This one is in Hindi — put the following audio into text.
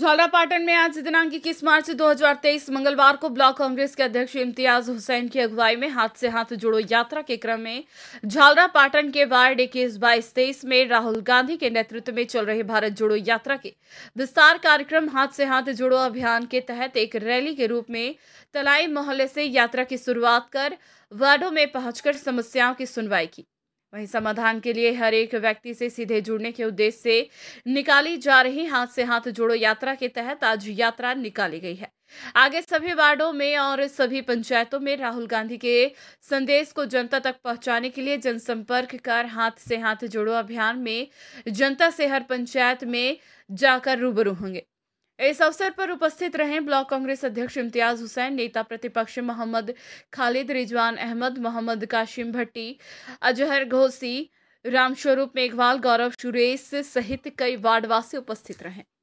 झालरापाटन में आज दिनांक इक्कीस मार्च 2023 मंगलवार को ब्लॉक कांग्रेस के अध्यक्ष इम्तियाज हुसैन की अगुवाई में हाथ से हाथ जोड़ो यात्रा के क्रम में झालरापाटन के वार्ड इक्कीस बाईस तेईस में राहुल गांधी के नेतृत्व में चल रहे भारत जोड़ो यात्रा के विस्तार कार्यक्रम हाथ से हाथ जोड़ो अभियान के तहत एक रैली के रूप में तलाई मोहल्ले से यात्रा की शुरुआत कर वार्डो में पहुंचकर समस्याओं की सुनवाई की वहीं समाधान के लिए हर एक व्यक्ति से सीधे जुड़ने के उद्देश्य से निकाली जा रही हाथ से हाथ जोड़ो यात्रा के तहत आज यात्रा निकाली गई है आगे सभी वार्डो में और सभी पंचायतों में राहुल गांधी के संदेश को जनता तक पहुंचाने के लिए जनसंपर्क कर हाथ से हाथ जोड़ो अभियान में जनता से हर पंचायत में जाकर रूबरू होंगे इस अवसर पर उपस्थित रहे ब्लॉक कांग्रेस अध्यक्ष इम्तियाज हुसैन नेता प्रतिपक्ष मोहम्मद खालिद रिजवान अहमद मोहम्मद काशिम भट्टी अजहर घोसी रामस्वरूप मेघवाल गौरव सुरेश सहित कई वार्डवासी उपस्थित रहे